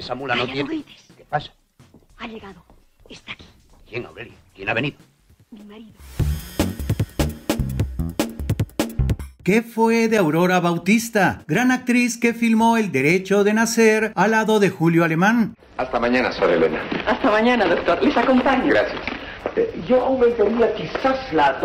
Esa mula no tiene... ¿Qué pasa? Ha llegado. Está aquí. ¿Quién, Aurelia? ¿Quién ha venido? Mi marido. ¿Qué fue de Aurora Bautista, gran actriz que filmó El Derecho de Nacer al lado de Julio Alemán? Hasta mañana, Sor Elena. Hasta mañana, doctor. Les acompaño. Gracias. Eh, yo quizás la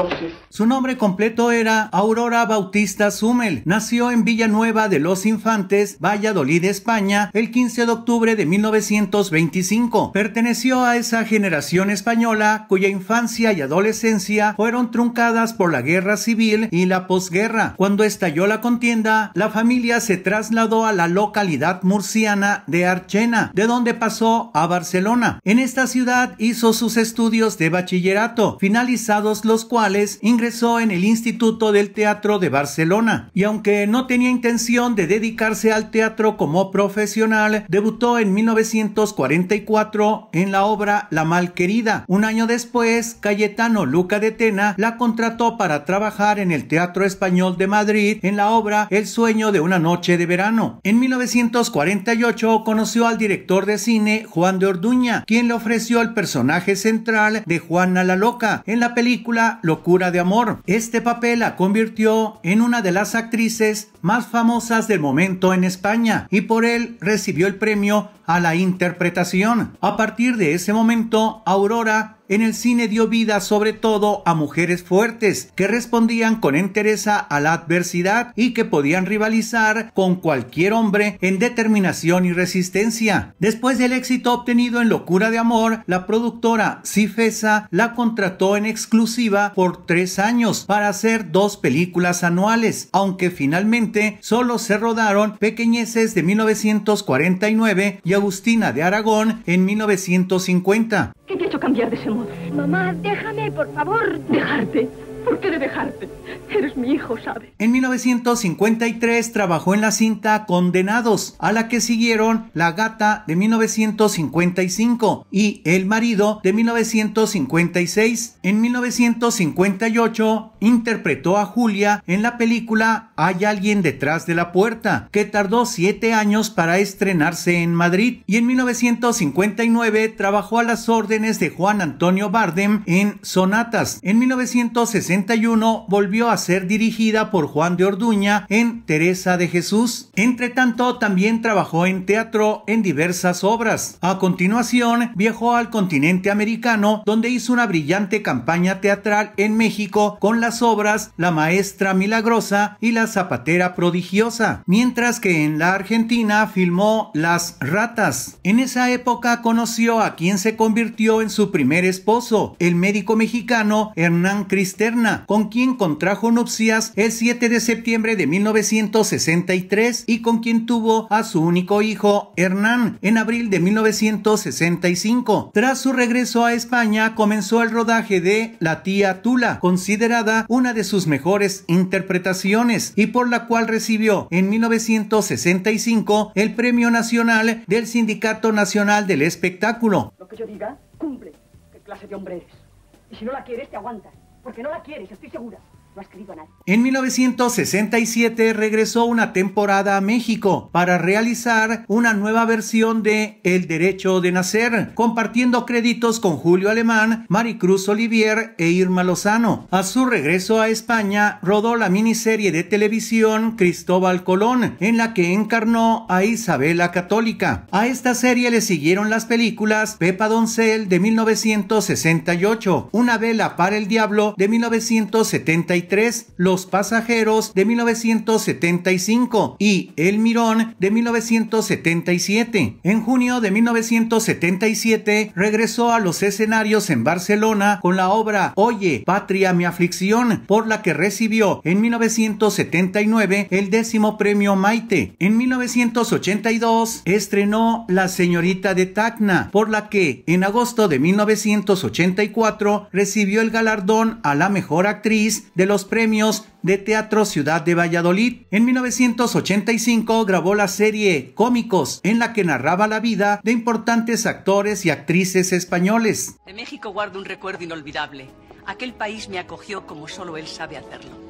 Su nombre completo era Aurora Bautista Sumel Nació en Villanueva de los Infantes, Valladolid, España, el 15 de octubre de 1925. Perteneció a esa generación española cuya infancia y adolescencia fueron truncadas por la guerra civil y la posguerra. Cuando estalló la contienda, la familia se trasladó a la localidad murciana de Archena, de donde pasó a Barcelona. En esta ciudad hizo sus estudios de bachillerato, finalizados los cuales ingresó en el Instituto del Teatro de Barcelona. Y aunque no tenía intención de dedicarse al teatro como profesional, debutó en 1944 en la obra La Malquerida. Un año después, Cayetano Luca de Tena la contrató para trabajar en el Teatro Español de Madrid en la obra El sueño de una noche de verano. En 1948 conoció al director de cine Juan de Orduña, quien le ofreció el personaje central de Juana la Loca en la película Locura de Amor. Este papel la convirtió en una de las actrices más famosas del momento en España y por él recibió el premio a la interpretación. A partir de ese momento, Aurora en el cine dio vida sobre todo a mujeres fuertes que respondían con entereza a la adversidad y que podían rivalizar con cualquier hombre en determinación y resistencia. Después del éxito obtenido en Locura de Amor, la productora Cifesa la contrató en exclusiva por tres años para hacer dos películas anuales, aunque finalmente solo se rodaron Pequeñeces de 1949 y Agustina de Aragón en 1950. Mamá, déjame, por favor. Dejarte. ¿Por qué de dejarte? Eres mi hijo, ¿sabes? En 1953 trabajó en la cinta Condenados, a la que siguieron La gata de 1955 y El marido de 1956. En 1958 interpretó a Julia en la película Hay alguien detrás de la puerta, que tardó siete años para estrenarse en Madrid, y en 1959 trabajó a las órdenes de Juan Antonio Bardem en Sonatas. En 1961 volvió a ser dirigida por Juan de Orduña en Teresa de Jesús. Entre tanto, también trabajó en teatro en diversas obras. A continuación, viajó al continente americano, donde hizo una brillante campaña teatral en México con las obras La Maestra Milagrosa y La Zapatera Prodigiosa, mientras que en la Argentina filmó Las Ratas. En esa época conoció a quien se convirtió en su primer esposo, el médico mexicano Hernán Cristerna, con quien contrajo nupcias el 7 de septiembre de 1963 y con quien tuvo a su único hijo, Hernán, en abril de 1965. Tras su regreso a España comenzó el rodaje de La tía Tula, considerada una de sus mejores interpretaciones y por la cual recibió en 1965 el Premio Nacional del Sindicato Nacional del Espectáculo. Lo que yo diga, cumple. ¿Qué clase de hombre eres? Y si no la quieres, te aguantas. Porque no la quieres, estoy segura. En 1967 regresó una temporada a México para realizar una nueva versión de El Derecho de Nacer, compartiendo créditos con Julio Alemán, Maricruz Olivier e Irma Lozano. A su regreso a España, rodó la miniserie de televisión Cristóbal Colón, en la que encarnó a Isabela Católica. A esta serie le siguieron las películas Pepa Doncel de 1968, Una vela para el diablo de 1973, los Pasajeros de 1975 y El Mirón de 1977. En junio de 1977 regresó a los escenarios en Barcelona con la obra Oye, Patria, mi aflicción, por la que recibió en 1979 el décimo premio Maite. En 1982 estrenó La señorita de Tacna, por la que en agosto de 1984 recibió el galardón a la mejor actriz de los premios de Teatro Ciudad de Valladolid. En 1985 grabó la serie Cómicos, en la que narraba la vida de importantes actores y actrices españoles. De México guardo un recuerdo inolvidable. Aquel país me acogió como solo él sabe hacerlo.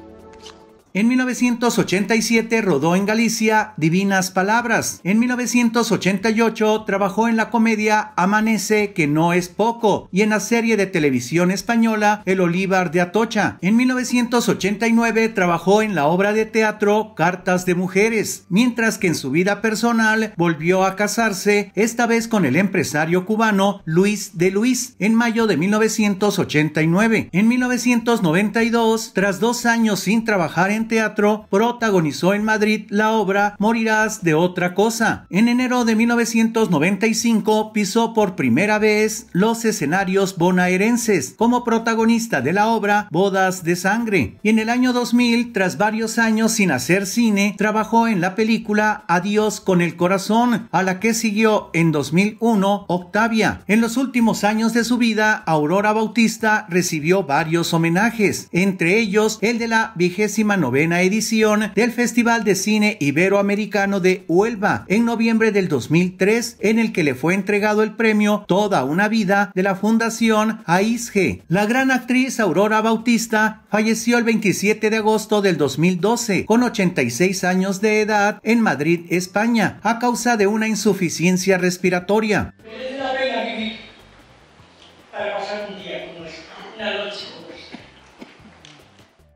En 1987 rodó en Galicia Divinas Palabras. En 1988 trabajó en la comedia Amanece que no es poco y en la serie de televisión española El Olivar de Atocha. En 1989 trabajó en la obra de teatro Cartas de Mujeres, mientras que en su vida personal volvió a casarse, esta vez con el empresario cubano Luis de Luis, en mayo de 1989. En 1992, tras dos años sin trabajar en teatro, protagonizó en Madrid la obra Morirás de otra cosa. En enero de 1995 pisó por primera vez los escenarios bonaerenses como protagonista de la obra Bodas de Sangre. Y en el año 2000, tras varios años sin hacer cine, trabajó en la película Adiós con el corazón, a la que siguió en 2001 Octavia. En los últimos años de su vida, Aurora Bautista recibió varios homenajes, entre ellos el de la vigésima novela edición del Festival de Cine Iberoamericano de Huelva en noviembre del 2003, en el que le fue entregado el premio Toda una vida de la Fundación AISGE. La gran actriz Aurora Bautista falleció el 27 de agosto del 2012 con 86 años de edad en Madrid, España, a causa de una insuficiencia respiratoria.